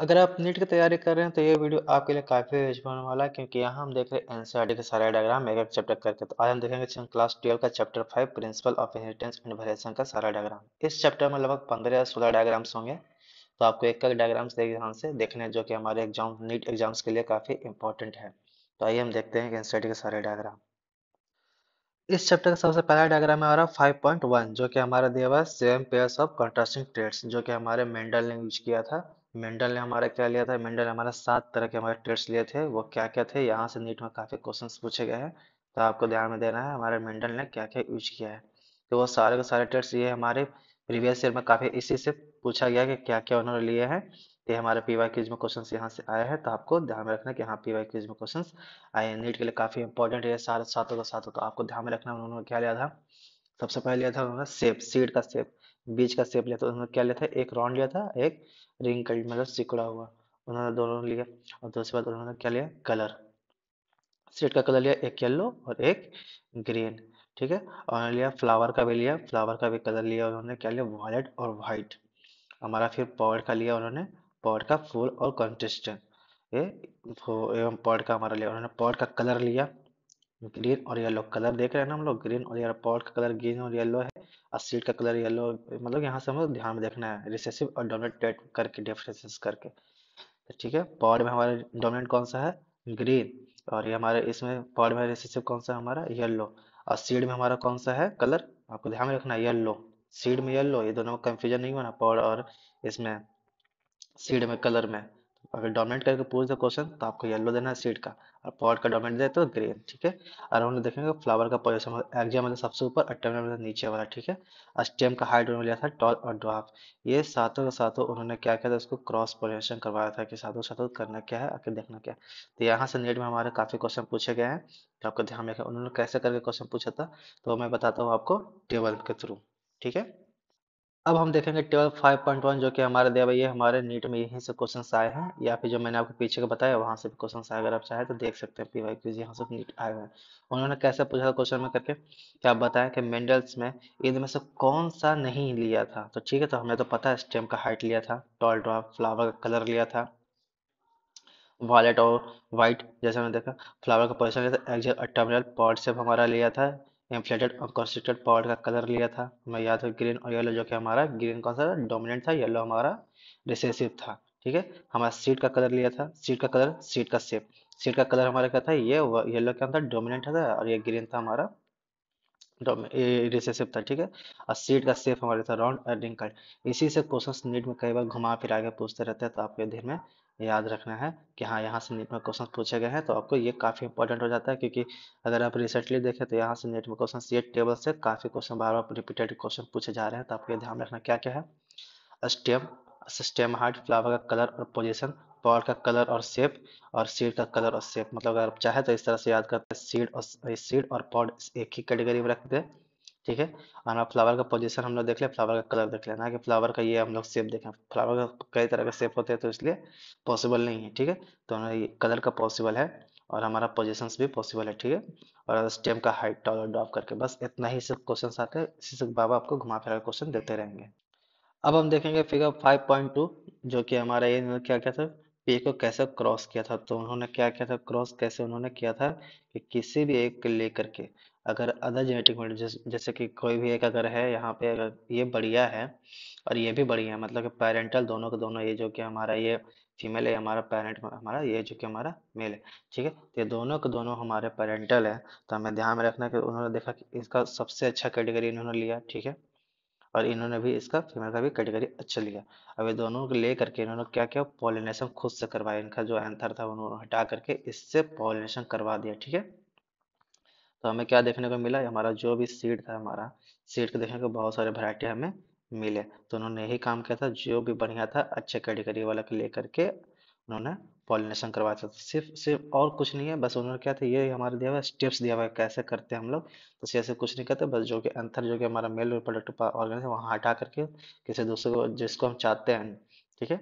अगर आप नीट की तैयारी कर रहे हैं तो ये वीडियो आपके लिए काफ़ी यूजफुल होने वाला है क्योंकि यहाँ हम देख रहे हैं एनसीईआरटी e के सारे डायग्राम एक एक चैप्टर करके तो आज हम देखेंगे क्लास ट्वेल्व का chapter five principle of inheritance and variation का सारा डायग्राम इस चैप्टर में लगभग पंद्रह या सोलह डायग्राम्स होंगे तो आपको एक एक डायग्राम्स ध्यान से देखने जो कि हमारे एग्जाम नीट एग्जाम्स के लिए काफ़ी इंपॉर्टेंट है तो आइए हम देखते हैं कि एनसीईआरटी e के सारे डायग्राम इस चैप्टर का सबसे पहला डायग्राम है हमारा 5.1 जो कि हमारा दिया हुआ है seven pairs of contrasting traits जो कि हमारे मेंडल ने यूज किया था मेंडल ने हमारा क्या लिया था मेंडल ने हमारा सात तरह के हमारे ट्रेड्स लिए थे वो क्या क्या थे यहाँ से नीट में काफ़ी क्वेश्चंस पूछे गए हैं तो आपको ध्यान में देना है हमारे मेंडल ने क्या क्या यूज किया है तो वो सारे के सारे ट्रेड्स ये हमारे प्रीवियस ईयर में काफ़ी इसी से पूछा गया कि क्या क्या उन्होंने लिए हैं ये हमारे पी वाई क्यूज में क्वेश्चन यहाँ से आया है तो आपको ध्यान में रखना कि हाँ पी वाई क्यूज में क्वेश्चन आए हैं नीट के लिए काफ़ी इंपॉर्टेंट है सारे सातों का सातों तो आपको ध्यान में रखना उन्होंने क्या लिया था सबसे पहले लिया था उन्होंने सेप सीड का सेप बीज का सेप लिया था उन्होंने क्या लिया था एक राउंड लिया था एक रिंग कल मतलब सिकुड़ा हुआ उन्होंने दोनों लिया और दूसरी बात उन्होंने क्या लिया कलर सीड का कलर लिया एक येल्लो और एक ग्रीन ठीक है और उन्होंने लिया फ्लावर का भी लिया फ्लावर का भी कलर लिया उन्होंने क्या लिया वॉलेट और वाइट हमारा फिर पॉड का लिया उन्होंने पॉड का फूल और कंटेस्टेंट ये एवं पॉड का हमारा लिया उन्होंने पॉड का कलर लिया ग्रीन और येलो कलर देख रहे हैं ना हम लोग ग्रीन और येलो पॉट का कलर ग्रीन और येलो है और सीट का कलर येलो मतलब यहाँ से हम लोग ध्यान में देखना है रिसेसिव और डोमिनेट करके डिफरेंसेस करके तो ठीक है पॉड में हमारा डोमिनेंट कौन सा है ग्रीन और ये हमारे इसमें पॉड में रिसेसिव कौन सा है हमारा येलो और सीड में हमारा कौन सा है कलर आपको ध्यान में रखना है येल्लो सीड में येल्लो ये दोनों में कंफ्यूजन नहीं होना पॉड और इसमें सीड में कलर में अगर डोमिनेट करके पूछ दे क्वेश्चन तो आपको येलो देना है सीड का और पॉट का डोमिनेट दे तो ग्रीन ठीक है और देखेंगे फ्लावर का पोजिशन एग्जाम मतलब सबसे ऊपर और मतलब नीचे वाला ठीक है अस्टेम का हाइट उन्होंने लिया था टॉल और ड्राफ ये सातों के सातों उन्होंने क्या किया था उसको क्रॉस पोजिशन करवाया था कि सातों सातों करना क्या है आखिर देखना क्या है तो यहाँ से नेट में हमारे काफ़ी क्वेश्चन पूछे गए हैं तो आपको ध्यान रखें उन्होंने कैसे करके क्वेश्चन पूछा था तो मैं बताता हूँ आपको टेबल के थ्रू ठीक है अब हम देखेंगे ट्वेल्व फाइव पॉइंट वन जो कि हमारे दिया भाई हमारे नीट में यहीं से क्वेश्चन आए हैं या फिर जो मैंने आपको पीछे का बताया वहाँ से भी क्वेश्चन आए अगर आप चाहें तो देख सकते हैं पी वाई क्यूज यहाँ से नीट आए हुए हैं उन्होंने कैसे पूछा क्वेश्चन में करके क्या आप बताएं कि मेंडल्स में इनमें से कौन सा नहीं लिया था तो ठीक है तो हमें तो पता है स्टेम का हाइट लिया था टॉल ड्रॉप फ्लावर का कलर लिया था वॉलेट और वाइट जैसे हमने देखा फ्लावर का पोजिशन लिया था एग्जैक्ट टर्मिनल पॉट सेप हमारा लिया था इन्फ्लेटेड और कॉन्स्ट्रिक्टेड पावर का कलर लिया था हमें याद है ग्रीन और येलो जो कि हमारा ग्रीन कौन सा डोमिनेंट था येलो हमारा रिसेसिव था ठीक है हमारा सीट का कलर लिया था सीट का कलर सीट का सेप सीट का कलर हमारा क्या था ये येलो क्या था डोमिनेंट था और ये ग्रीन था हमारा रिसेसिव था ठीक है और सीट का सेप हमारा था राउंड अर्निंग कार्ड इसी से क्वेश्चन नीट में कई बार घुमा फिर आगे पूछते रहते हैं तो आपके दिन में याद रखना है कि हाँ यहाँ से नेट में क्वेश्चन पूछे गए हैं तो आपको ये काफ़ी इंपॉर्टेंट हो जाता है क्योंकि अगर आप रिसेंटली देखें तो यहाँ से नेट में क्वेश्चन ये टेबल से काफ़ी क्वेश्चन बार बार रिपीटेड क्वेश्चन पूछे जा रहे हैं तो आपको ध्यान रखना क्या क्या है स्टेम स्टेम हार्ट फ्लावर का कलर और पोजिशन पॉड का कलर और शेप और सीड का कलर और शेप मतलब अगर आप चाहे तो इस तरह से याद करते हैं सीड और सीड और पॉड एक ही कैटेगरी में रख हैं ठीक है और आप फ्लावर का पोजीशन हम लोग देख ले फ्लावर का कलर देख लें ना कि फ्लावर का ये हम लोग सेप देखें फ्लावर का कई तरह का सेप होते हैं तो इसलिए पॉसिबल नहीं है ठीक है तो हमारा ये कलर का पॉसिबल है और हमारा पोजिशन भी पॉसिबल है ठीक है और स्टेम का हाइट टॉल और ड्रॉप करके बस इतना ही सिर्फ क्वेश्चन आते हैं इसी से बाबा आपको घुमा फिरा क्वेश्चन देते रहेंगे अब हम देखेंगे फिगर फाइव पॉइंट टू जो कि हमारा ये क्या क्या था पे को कैसे क्रॉस किया था तो उन्होंने क्या किया था क्रॉस कैसे उन्होंने किया था कि किसी भी एक लेकर के अगर अदर जेनेटिक जैसे कि कोई भी एक अगर है यहाँ पे अगर ये बढ़िया है और ये भी बढ़िया है मतलब कि पेरेंटल दोनों के दोनों ये जो कि हमारा ये फीमेल है हमारा पेरेंट हमारा ये जो कि हमारा मेल है ठीक है तो ये दोनों के दोनों हमारे पेरेंटल है तो हमें ध्यान में रखना कि उन्होंने देखा कि इसका सबसे अच्छा कैटेगरी इन्होंने लिया ठीक है और इन्होंने भी इसका फीमेल का भी कैटेगरी अच्छा लिया अब ये दोनों को ले करके इन्होंने क्या किया पॉलिनेशन खुद से करवाया इनका जो एंथर था उन्होंने हटा करके इससे पॉलिनेशन करवा दिया ठीक है तो हमें क्या देखने को मिला हमारा जो भी सीड था हमारा सीड को देखने को बहुत सारे वैरायटी हमें मिले तो उन्होंने यही काम किया था जो भी बढ़िया था अच्छे कैटेगरी वाला के लेकर के उन्होंने पॉलिनेशन करवाया था सिर्फ सिर्फ और कुछ नहीं है बस उन्होंने क्या था ये हमारे दिया हुआ स्टेप्स दिया हुआ कैसे करते हैं हम लोग तो ऐसे कुछ नहीं करते बस जो कि अंतर जो कि हमारा मेल प्रोडक्ट ऑर्गेनिक है वहाँ हटा करके किसी दूसरे को जिसको हम चाहते हैं ठीक है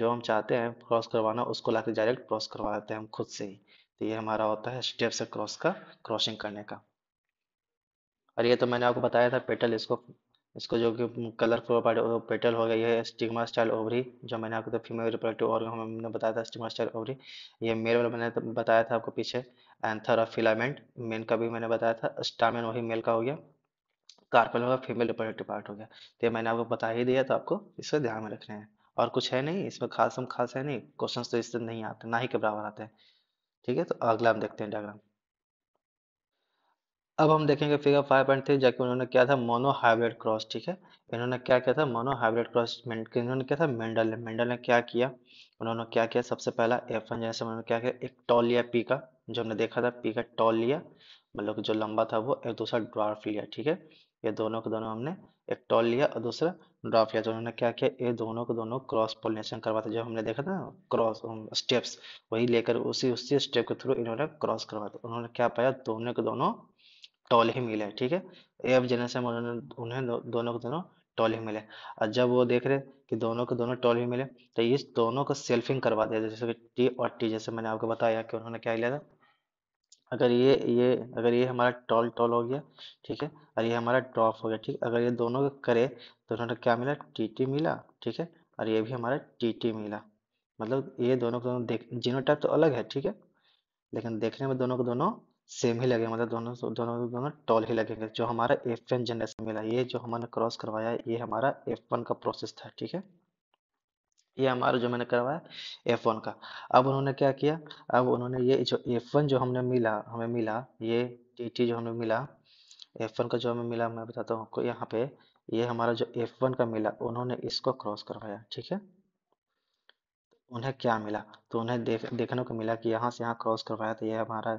जो हम चाहते हैं क्रॉस करवाना उसको लाकर डायरेक्ट क्रॉस करवा देते हैं हम खुद से ही तो ये हमारा होता है स्टेप से क्रॉस का क्रॉसिंग करने का और ये तो मैंने आपको बताया था पेटल इसको इसको जो कि कलर प्रोवाइड पेटल हो गया ये स्टिग्मा स्टाइल ओवरी जो मैंने आपको तो फीमेल रिप्रोडक्टिव ऑर्गन हमने बताया था स्टिग्मा स्टाइल ओवरी ये मेल वाला मैंने तो बताया था आपको पीछे एंथर और फिलामेंट मेन का भी मैंने बताया था स्टामेन वही मेल का हो गया कार्पल होगा फीमेल रिप्रोडक्टिव पार्ट हो गया तो ये मैंने आपको बता ही दिया तो आपको इसको ध्यान में रखना है और कुछ है नहीं इसमें खास हम खास है नहीं क्वेश्चन तो इससे नहीं आते ना ही के बराबर आते हैं ठीक है तो अगला हम देखते हैं डायग्राम अब हम देखेंगे फिगर फाइव पॉइंट थ्री जाके उन्होंने क्या था मोनो हाइब्रिड क्रॉस ठीक है इन्होंने क्या किया था मोनो हाइब्रिड क्रॉस इन्होंने क्या था मेंडल ने मेंडल ने क्या किया उन्होंने क्या किया सबसे पहला एफ एन जैसे उन्होंने क्या किया एक टॉल लिया पी का जो हमने देखा था पी का टॉल लिया मतलब जो लंबा था वो एक दूसरा ड्राफ लिया ठीक है ये दोनों के दोनों हमने एक टॉल लिया और दूसरा ड्राफ लिया तो उन्होंने क्या किया ये दोनों के दोनों क्रॉस पोलिनेशन करवाते जो हमने देखा था क्रॉस स्टेप्स वही लेकर उसी उसी स्टेप के थ्रू इन्होंने क्रॉस करवाया उन्होंने क्या पाया दोनों के दोनों टॉल ही मिले ठीक है एफ जनरेशन में उन्होंने उन्हें दोनों के दोनों टॉल ही मिले और जब वो देख रहे कि दोनों के दोनों टॉल ही मिले तो इस दोनों को सेल्फिंग करवा दिया जैसे कि टी और टी जैसे मैंने आपको बताया कि उन्होंने क्या लिया था अगर ये ये अगर ये हमारा टॉल टॉल हो गया ठीक है और ये हमारा ड्रॉप हो गया ठीक अगर ये दोनों करे तो उन्होंने क्या मिला टी टी मिला ठीक है और ये भी हमारा टी टी मिला मतलब ये दोनों को दोनों देख जीनो टाइप तो अलग है ठीक है लेकिन देखने में दोनों को दोनों सेम ही लगे मतलब दोनों दोनों दोनों, दोनों टॉल ही लगेंगे जो हमारा एफ एन जनरेशन मिला ये जो हमारे क्रॉस करवाया ये हमारा एफ वन का प्रोसेस था ठीक है ये हमारा जो मैंने करवाया एफ वन का अब उन्होंने क्या किया अब उन्होंने ये जो एफ वन जो हमने मिला हमें मिला ये टी टी जो हमें मिला एफ वन का जो हमें मिला मैं बताता हूँ आपको यहाँ पे ये हमारा जो एफ वन का मिला उन्होंने इसको क्रॉस करवाया ठीक है उन्हें क्या मिला तो उन्हें देख देखने को मिला कि यहाँ से यहाँ क्रॉस करवाया तो ये हमारा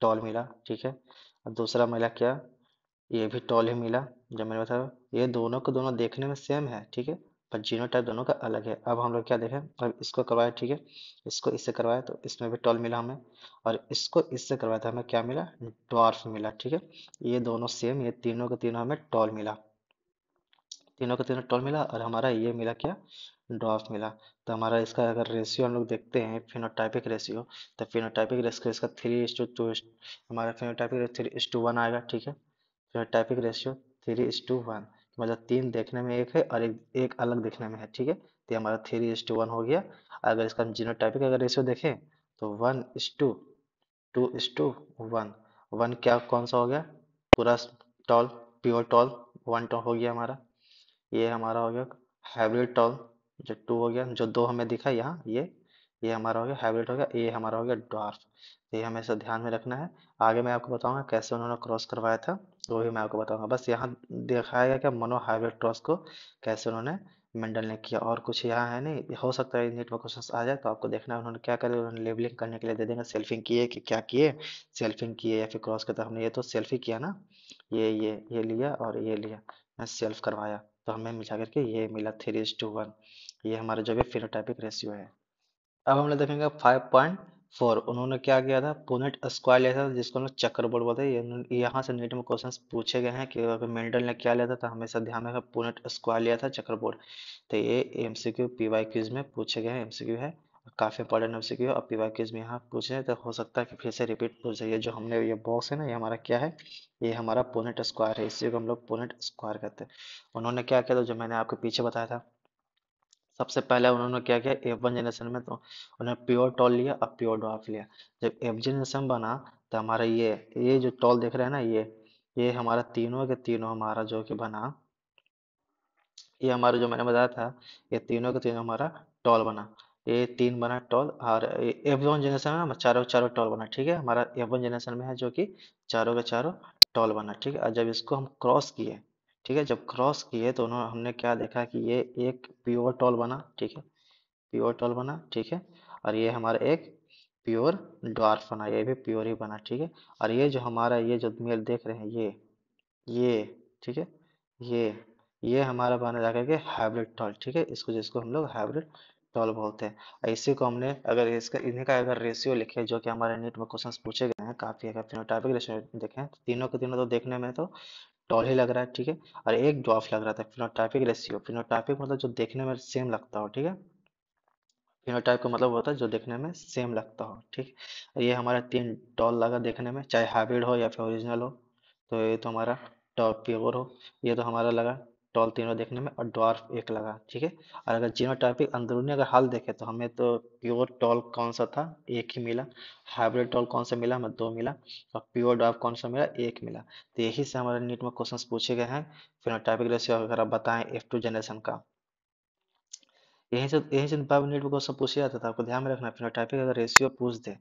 टॉल मिला ठीक है और दूसरा मिला क्या ये भी टॉल ही मिला जब मैंने बताया ये दोनों को दोनों देखने में सेम है ठीक है पर जीनोटाइप दोनों का अलग है अब हम लोग क्या देखें अब इसको करवाया ठीक है इसको इससे करवाया तो इसमें भी टॉल मिला हमें और इसको इससे करवाया था हमें क्या मिला डॉर्फ मिला ठीक है ये दोनों सेम ये तीनों के तीनों हमें टॉल मिला तीनों के तीनों टॉल मिला और हमारा ये मिला क्या डॉर्फ मिला तो हमारा इसका अगर रेशियो हम लोग देखते हैं फिनोटाइपिक रेशियो तो फिनोटाइपिक रेशियो इसका थ्री इस टू टू हमारा phenotypic three is to one आएगा ठीक है phenotypic ratio three is to one मतलब तीन देखने में एक है और एक, एक अलग देखने में है ठीक है तो हमारा थ्री इज टू वन हो गया अगर इसका हम जीनो टाइपिक अगर रेशियो देखें तो one is to two is to one one क्या कौन सा हो गया पूरा tall pure tall one tall हो गया हमारा ये हमारा हो गया हाइब्रिड टॉल जो टू हो गया जो दो हमें दिखा यहाँ ये ये हमारा हो गया हाइब्रिड हो गया ये हमारा हो गया ड्वार्फ तो ये सब ध्यान में रखना है आगे मैं आपको बताऊंगा कैसे उन्होंने क्रॉस करवाया था वो भी मैं आपको बताऊंगा बस यहाँ दिखाया गया कि मनो हाइब्रिड क्रॉस को कैसे उन्होंने मेंडल ने किया और कुछ यहाँ है नहीं हो सकता है नीट क्वेश्चन आ जाए तो आपको देखना है उन्होंने क्या करे उन्होंने लेबलिंग करने के लिए दे देंगे सेल्फिंग किए कि क्या किए सेल्फिंग किए या फिर क्रॉस करता हमने ये तो सेल्फी किया ना ये ये ये लिया और ये लिया मैं सेल्फ करवाया तो हमें मिला करके ये मिला थ्री इज टू वन ये हमारा जो भी फिनोटाइपिक रेशियो है अब हम लोग देखेंगे फाइव पॉइंट फोर उन्होंने क्या किया था पुनेट स्क्वायर लिया था जिसको हम लोग चक्र बोर्ड बोलते हैं यहाँ से नेट में क्वेश्चन पूछे गए हैं कि मेंडल ने क्या लिया था तो हमेशा ध्यान रखा पुनेट स्क्वायर लिया था चक्र बोर्ड तो ये M C Q P Y Qs में पूछे गए हैं एम सी क्यू है काफ़ी इंपॉर्टेंट एम सी क्यू और पी वाई क्यूज में यहाँ पूछे तो हो सकता है कि फिर से रिपीट पूछ जाइए जो हमने ये बॉक्स है ना ये हमारा क्या है ये हमारा पुनेट स्क्वायर है इसी को हम लोग पुनेट स्क्वायर कहते हैं उन्होंने क्या किया था जो मैंने आपको पीछे बताया था सबसे पहले उन्होंने क्या किया एफ वन जनरेशन में तो उन्हें प्योर टॉल लिया अब प्योर डॉफ लिया जब एफ जनरेशन बना तो हमारा ये ये जो टॉल देख रहे हैं ना ये ये हमारा तीनों के तीनों हमारा जो कि बना ये हमारा जो मैंने बताया था ये तीनों के तीनों हमारा टॉल बना ये तीन बना टॉल और एफ वन जनरेशन में चारों चारों टॉल बना ठीक है हमारा एफ वन जनरेशन में है जो कि चारों के चारों टॉल बना ठीक है जब इसको हम क्रॉस किए ठीक है? जब क्रॉस किए तो उन्होंने हमने क्या देखा कि ये एक प्योर टॉल बना, ठीक है? प्योर टॉल बना, ठीक है? और ये हमारा एक प्योर डॉर्फ बना, ये भी प्योर ही बना, ठीक है? और ये जो हमारा ये जो मेल देख रहे हैं ये, ये, ठीक है? ये, ये हमारा बना जाकर के हाइब्रिड टॉल, ठीक है? इसको जिसको हम लोग हाइब्रिड टॉल बोलते हैं इसी को हमने अगर इसका इन्हीं का अगर रेशियो लिखे जो कि हमारे नीट में क्वेश्चंस पूछे गए हैं काफ़ी अगर फिनोटाइपिक रेशियो देखें तो तीनों के तीनों तो देखने में तो टॉल ही लग रहा है ठीक है और एक ड्रॉफ लग रहा था फिनोटाइपिक रेशियो फिनोटाइपिक मतलब जो देखने में सेम लगता हो ठीक है फिनोटाइप का मतलब होता है जो देखने में सेम लगता हो ठीक है ये हमारा तीन टॉल लगा देखने में चाहे हाइब्रिड हो या फिर ओरिजिनल हो तो ये तो हमारा टॉप प्योर हो ये तो हमारा लगा टॉल तीनों देखने में और डॉर्फ एक लगा ठीक है और अगर जीनोटाइपिक अंदरूनी अगर हाल देखें तो हमें तो प्योर टॉल कौन सा था एक ही मिला हाइब्रिड टॉल कौन सा मिला हमें दो मिला और प्योर डॉर्फ कौन सा मिला एक मिला तो यही से हमारे नीट में क्वेश्चन पूछे गए हैं फिनोटाइपिक रेशियो अगर आप बताएं एफ टू जनरेशन का यही से यही से में क्वेश्चन पूछा जाता था आपको ध्यान में रखना फिनोटाइपिक अगर रेशियो पूछ दे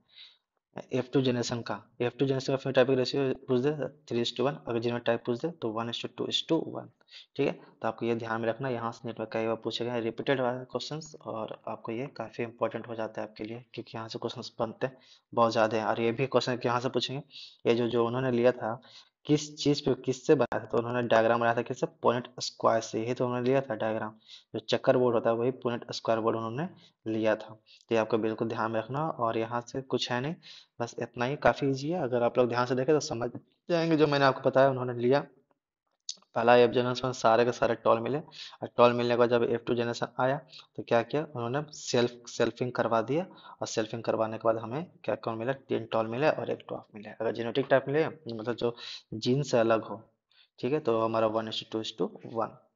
एफ टू जनरेशन का एफ टू जनरेशन का टाइप रेशियो पूछ दे थ्री इस टू वन अगर जिनमें टाइप पूछ दे तो one is to two is to one ठीक है तो आपको ये ध्यान में रखना यहाँ से नेटवर्क कई बार पूछे गए रिपीटेड वाले क्वेश्चन और आपको ये काफ़ी इंपॉर्टेंट हो जाता है आपके लिए क्योंकि यहाँ से क्वेश्चन बनते हैं बहुत ज़्यादा है और ये भी क्वेश्चन यहाँ से पूछेंगे ये जो जो उन्होंने लिया था किस चीज पे किससे बनाया था तो उन्होंने डायग्राम बनाया था किससे पॉइंट स्क्वायर से यही तो उन्होंने लिया था डायग्राम जो चक्कर बोर्ड होता है वही पॉइंट स्क्वायर बोर्ड उन्होंने लिया था तो ये आपको बिल्कुल ध्यान रखना और यहाँ से कुछ है नहीं बस इतना ही काफ़ी ईजी है अगर आप लोग ध्यान से देखें तो समझ जाएंगे जो मैंने आपको बताया उन्होंने लिया पहला एफ जनरेशन सारे के सारे टॉल मिले और टॉल मिलने के बाद जब एफ टू जनरेशन आया तो क्या किया उन्होंने सेल्फ सेल्फिंग करवा दिया और सेल्फिंग करवाने के बाद हमें क्या कौन मिला तीन टॉल मिले और एक टॉप मिले अगर जेनेटिक टाइप मिले मतलब जो जीन से अलग हो ठीक है तो हमारा one is two is to one